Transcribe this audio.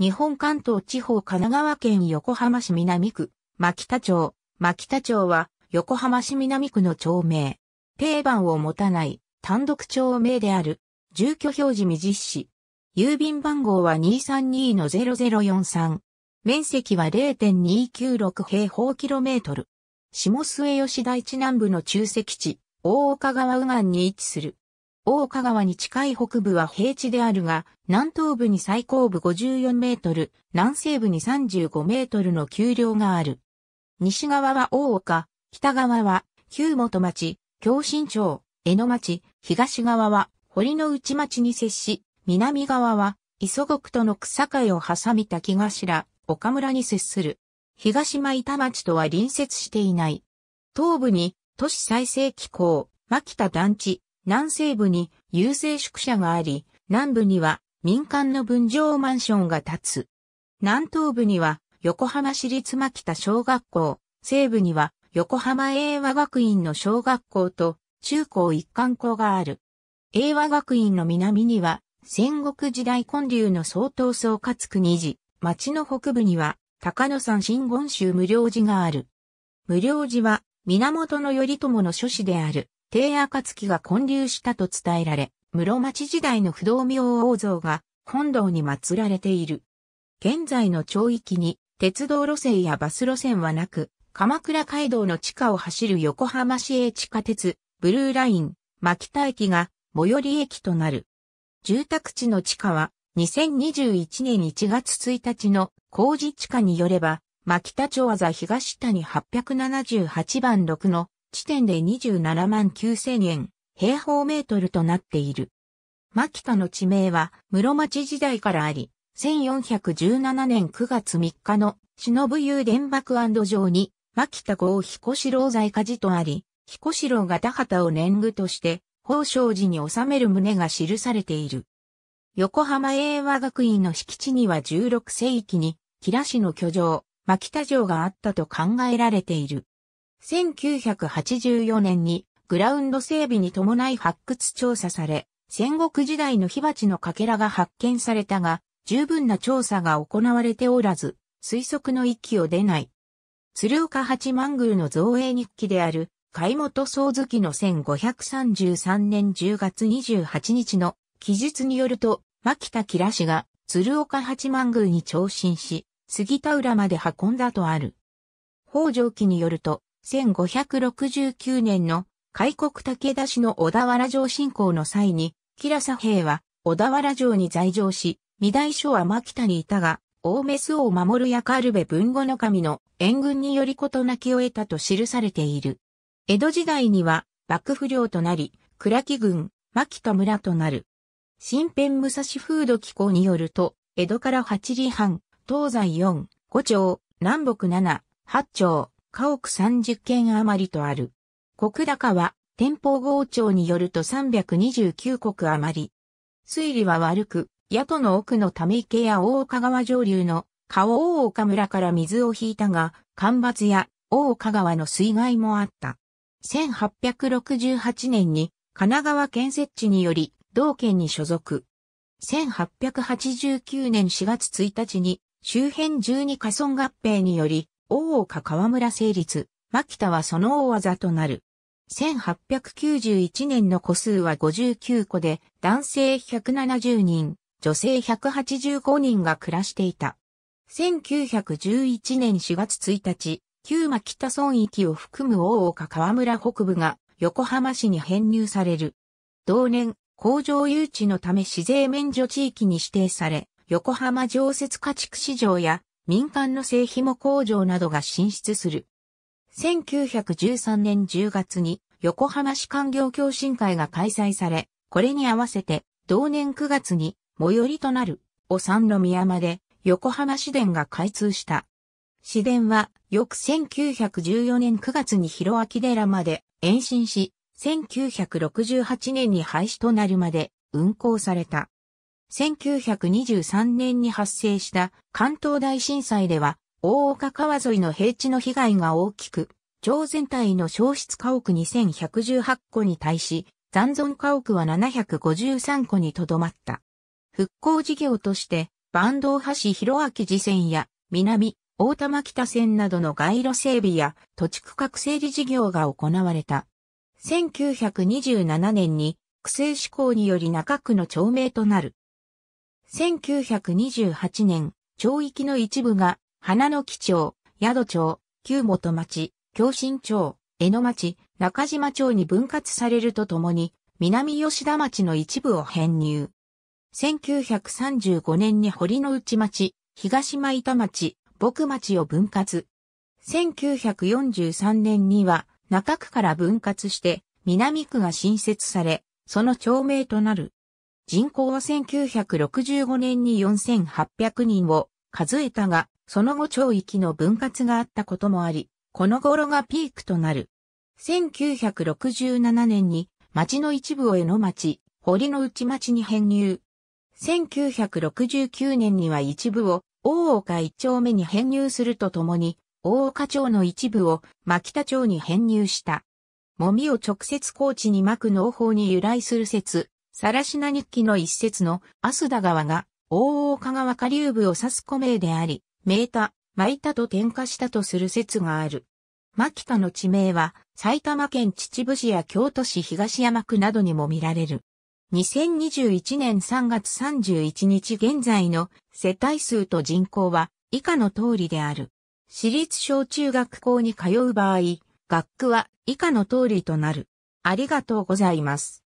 日本関東地方神奈川県横浜市南区、牧田町。牧田町は横浜市南区の町名。定番を持たない単独町名である。住居表示未実施。郵便番号は232-0043。面積は0.296平方キロメートル。下末吉台地南部の中石地、大岡川右岸に位置する。大岡川に近い北部は平地であるが、南東部に最高部54メートル、南西部に35メートルの丘陵がある。西側は大岡、北側は旧元町、京新町、江戸町、東側は堀の内町に接し、南側は磯国との草界を挟みた木頭、岡村に接する。東間板町とは隣接していない。東部に都市再生機構、牧田団地、南西部に郵政宿舎があり、南部には民間の分譲マンションが建つ。南東部には横浜市立牧田小学校、西部には横浜英和学院の小学校と中高一貫校がある。英和学院の南には戦国時代建立の総統総括区二次、町の北部には高野山新言宗無料寺がある。無料寺は源頼朝の諸子である帝暁が建立したと伝えられ、室町時代の不動明王像が本堂に祀られている。現在の町域に鉄道路線やバス路線はなく、鎌倉街道の地下を走る横浜市営地下鉄、ブルーライン、牧田駅が最寄り駅となる。住宅地の地下は2021年1月1日の工事地下によれば、牧田町技東谷878番6の地点で27万9000円、平方メートルとなっている。牧田の地名は室町時代からあり、1417年9月3日の忍雄伝幕城に、牧田郷彦四郎在家事とあり、彦四郎が田畑を年貢として、宝生寺に収める旨が記されている。横浜英和学院の敷地には16世紀に、吉良市の居城、牧田城があったと考えられている。1984年にグラウンド整備に伴い発掘調査され、戦国時代の火鉢のかけらが発見されたが、十分な調査が行われておらず、推測の域を出ない。鶴岡八幡宮の造営日記である、貝本総月の1533年10月28日の記述によると、牧田吉良氏が鶴岡八幡宮に昇進し、杉田浦まで運んだとある。北条記によると、1569年の開国武田氏の小田原城侵攻の際に、キラサ平は小田原城に在城し、御大所は牧田にいたが、大メスを守るカルベ文後の神の援軍により事なきを得たと記されている。江戸時代には幕府領となり、倉木郡、牧田村となる。新編武蔵風土機構によると、江戸から8里半、東西4、5町、南北7、8町、家屋30軒余りとある。国高は、天保豪庁によると329国余り。水利は悪く、宿の奥のため池や大岡川上流の顔大岡村から水を引いたが、干ばつや大岡川の水害もあった。1868年に神奈川県設置により同県に所属。1889年4月1日に周辺12河村合併により大岡河村成立、牧田はその大技となる。1891年の個数は59個で、男性170人、女性185人が暮らしていた。1911年4月1日、旧牧田村域を含む大岡河村北部が横浜市に編入される。同年、工場誘致のため市税免除地域に指定され、横浜常設家畜市場や民間の製紐工場などが進出する。1913年10月に横浜市官業共進会が開催され、これに合わせて同年9月に最寄りとなるお三の宮まで横浜市電が開通した。市電は翌1914年9月に広明寺まで延伸し、1968年に廃止となるまで運行された。1923年に発生した関東大震災では、大岡川沿いの平地の被害が大きく、町全体の消失家屋2118戸に対し、残存家屋は753戸にとどまった。復興事業として、坂東橋広明寺線や南、大玉北線などの街路整備や土地区画整理事業が行われた。1927年に、区政施行により中区の町名となる。1928年、町域の一部が、花の木町、宿町、旧元町、京新町、江戸町、中島町に分割されるとともに、南吉田町の一部を編入。1935年に堀之内町、東間板町、牧町を分割。1943年には中区から分割して南区が新設され、その町名となる。人口は1965年に4800人を数えたが、その後町域の分割があったこともあり、この頃がピークとなる。1967年に町の一部を江の町、堀の内町に編入。1969年には一部を大岡一丁目に編入するとともに、大岡町の一部を牧田町に編入した。もみを直接高地に巻く農法に由来する説、サラシナ日記の一節のアスダ川が大岡川下流部を指す古名であり、名田、巻イタと転化したとする説がある。牧田の地名は埼玉県秩父市や京都市東山区などにも見られる。2021年3月31日現在の世帯数と人口は以下の通りである。私立小中学校に通う場合、学区は以下の通りとなる。ありがとうございます。